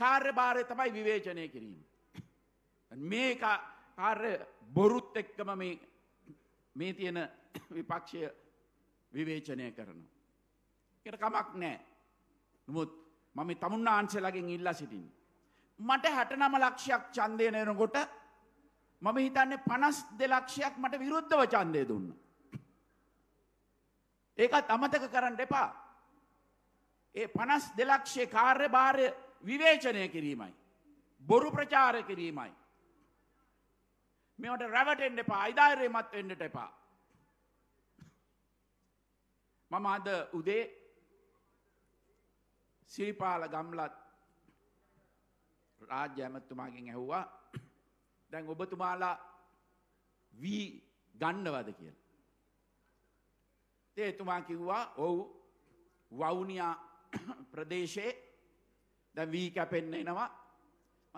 කාර්යභාරය තමයි විවේචනය කිරීම. මේ කාර්ය බොරුත් එක්කම මේ තියෙන විපක්ෂය විවේචනය කරනවා. එකට කමක් නෑ. නමුත් මම තමුන් ආංශලගෙන් ඉල්ලා සිටින්. මට හැටනම ලක්ෂයක් චන්දය නයනකොට මම හිතන්නේ පනස් දෙලක්ෂයක් මට විරුද්ධව චන්දය දුන්න. ඒකත් අමතක කරන්න එපා. ඒ පනස් දෙලක්ෂේ කාර්ය භාරය විවේචනය කිරීමයි. බොරු ප්‍රචාර කිරීමයි. මෙට රැවටෙන්ඩ එපා අයිධාර්යමත් වෙන්නට එපා. මම අද උදේ සිරිපාල ගම්ලත් රාජ්‍ය ඇමත්තුමාගෙන් ඇහුවා දැන් ඔබතුමාලා වී ගන්නවද කියල. ඒතුමා කිව්වා ඔවු වවුනියා ප්‍රදේශයේ දැන් වී කැපෙන්න එනවා.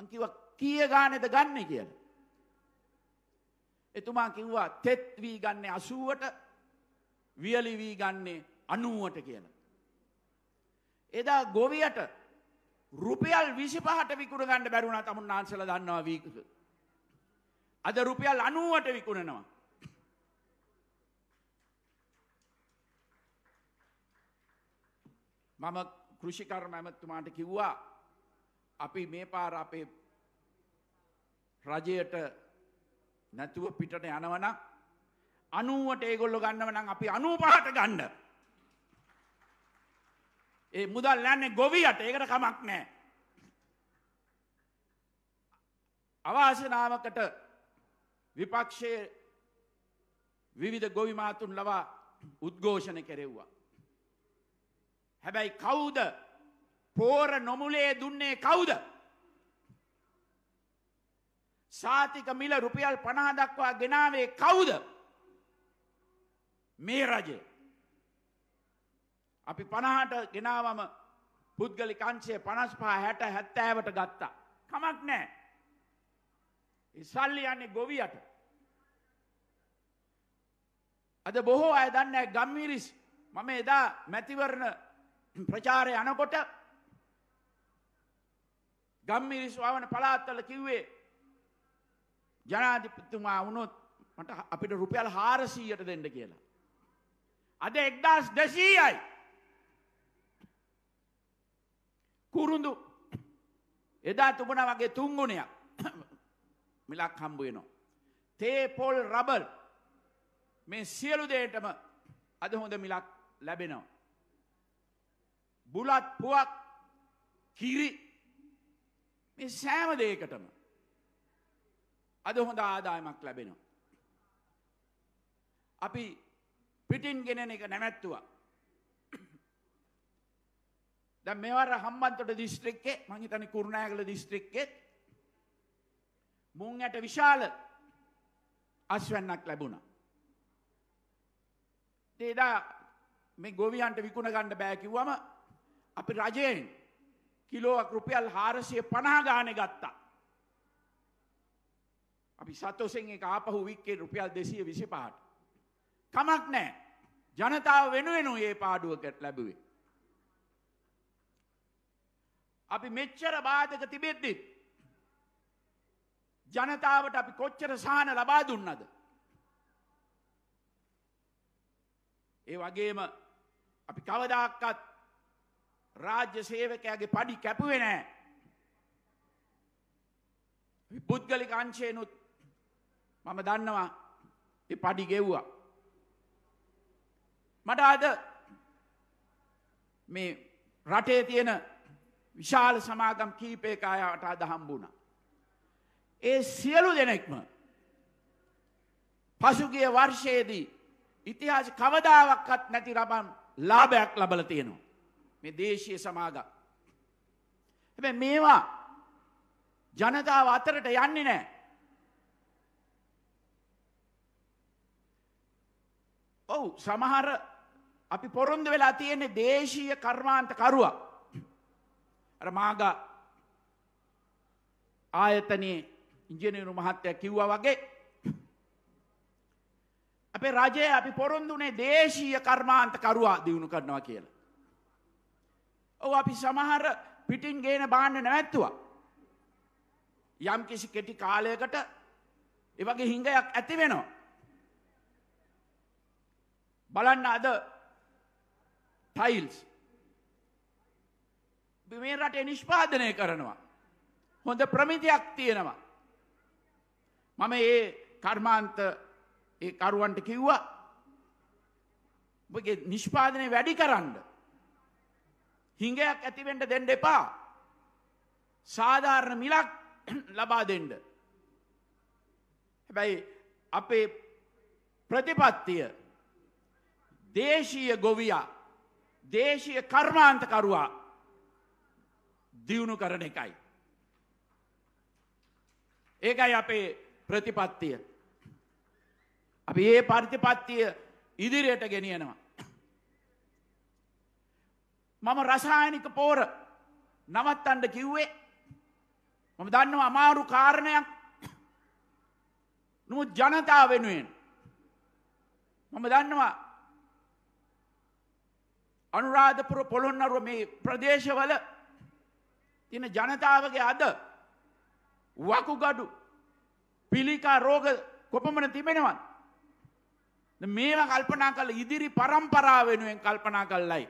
මං කිව්වා කීය ගානේද ගන්න කියලා. එතුමා කිව්වා තෙත් වී ගන්නේ 80ට වියලි වී ගන්නේ 90ට කියලා. එදා ගොවියට රුපියල් 25ට විකුණ ගන්න බැරි වුණා තමුන් ආන්සලා දන්නවා වී අද රුපියල් 90ට විකුණනවා. මම කෘෂිකර්ම ඇමතුමාට කිව්වා අපි මේ පාර අපේ රජයට නැතුව පිටට යනවනම් අනුවට ඒගොල්ලො ගන්නව නම් අපි අනූපහට ගන්න. ඒ මුදල් යන්නේ ගොවියට ඒකට කමක් නෑ. අවාසනාවකට විපක්ෂයේ විවිධ ගොවිමාතුන් ලවා උද්ඝෝෂණ කෙරෙව්වා. හැබැයි කවුද පෝර නොමුලේ දුන්නේ කවුද? සාතික මිල රුපියල් 50 දක්වා ගෙනාවේ කවුද? මේ රජේ. අපි 50ට ගෙනාවම පුද්ගලික අංශය 55 60 70ට ගත්තා. කමක් නැහැ. ඒ සල්ලි යන්නේ ගොවියට. අද බොහෝ අය දන්නේ ගම්මිරිස් මම එදා මැතිවරණ ප්‍රචාරය යනකොට ගම්මිරිස් වවන පළාත්වල කිව්වේ ජනාධිපතිතුමා වුණොත් මට අපිට රුපියල් 400ට දෙන්න කියලා. අද 1200යි. කුරුඳු එදා තිබුණා වගේ තුන් ගුණයක් මිලක් හම්බ වෙනවා. තේ පොල් රබර් මේ සියලු දේටම අද හොඳ මිලක් ලැබෙනවා. බුලත් පුවක් කිරි මේ සෑම දෙයකටම අද හොඳ ආදායමක් ලැබෙනවා. අපි පිටින් ගෙනෙන එක නැවැත්තුවා. දැන් මේවර හම්බන්තොට දිස්ත්‍රික්කේ මං හිතන්නේ කුරුණෑගල දිස්ත්‍රික්කේ මුං යට විශාල අස්වැන්නක් ලැබුණා. ඒදා මේ ගොවියන්ට විකුණ ගන්න බෑ කිව්වම අපි රජයෙන් කිලෝක් රුපියල් හාරසිය පනාගාන ගත්තා. අපි සතෝසෙන් එක ආපහු වික්කේ රුපියල් දෙසිය විසි පහට. කමක් නෑ ජනතාව වෙනුවෙනු ඒ පාඩුවකට ලැබුවේ. අපි මෙච්චර බාධක තිබෙද්දිත් ජනතාවට අපි කොච්චර සහන ලබා දුන්නද. ඒ වගේම අපි කවදාක්කත් රාජ්‍ය සේවකයාගේ පඩි කැපුවේ නෑ. පුද්ගලික අංශයනුත් මම දන්නවා පඩි ගෙව්වා. මට අද මේ රටේ තියෙන විශාල සමාගම් කීපයක අයට අද හම්බුණා. ඒ සියලු දෙනෙක්ම පසුගිය වර්ෂයේදී ඉතිහාස කවදාවක්වත් නැති රබන් ලාභයක් ලබලා තියෙනවා. මේ දේශය සමාගම්. හැබැ මේවා ජනතාව අතරට යන්නේ නෑ. ඔවු සමහර අපි පොරොන්දු වෙලා තියෙන්නේ දේශීය කර්මාන්ත කරුවක්. අර මාග ආයතනයේ ඉංජිනේරු මහත්තයා කිව්වා වගේ අපේ රජය අපි පොරොන්දුනේ දේශීය කර්මාන්ත කරුවා දිනු කරනවා කියලා. ඔව අපි සමහර පිටින් ගේන බාන්න නැවැත්තුවා. යම් කිසි කෙටි කාලයකට එවගේ හිංගයක් ඇති වෙනවා. බලන්න අද ටයිල්ස් මේ රටේ නිෂ්පාදනය කරනවා. හොඳ ප්‍රමිතියක් තියෙනවා. මම ඒ කර්මාන්ත ඒ කරුවන්ට කිව්වා. ඔබගේ නිෂ්පාදනය වැඩි කරන්න. හිඟයක් ඇතිවෙන්ට දෙන්න එපා. සාධාරණ මිලක් ලබා දෙන්න. හැබැයි අපේ ප්‍රතිපත්තිය දේශීය ගොවියා දේශීය කර්මාන්තකරුවා දියුණු කරන එකයි. ඒකයි අපේ ප්‍රතිපත්තිය. අපි ඒ පරිතිපත්තිය ඉදිරියට ගෙනියනවා. මම රසායනික පෝර නවත්තන්ඩ කිව්වේ මම දන්නව අමාරු කාරණයක් නමුත් ජනතා වෙනුවෙන් මම දන්නවා අනුරාධපුර පොළොන්නරුව මේ ප්‍රදේශවල තින ජනතාවගේ අද වකුගඩු පිළිකා රෝග කොපමන තිබෙනවත් මේවා කල්පනා කළ ඉදිරි පරම්පරාව වෙනුවෙන් කල්පනා කල්ලයි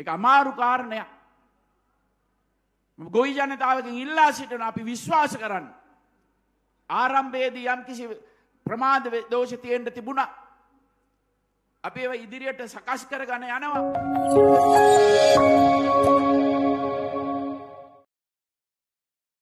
එක අමාරු කාරණයක්. ගොයි ජනතාවකින් ඉල්ලා සිටන අපි විශ්වාස කරන්න. ආරම්භයේදී යම් කිසි ප්‍රමාද දෝෂ තියෙන්න තිබුණා. අපි ඒව ඉදිරියට සකස් කරගෙන යනවා.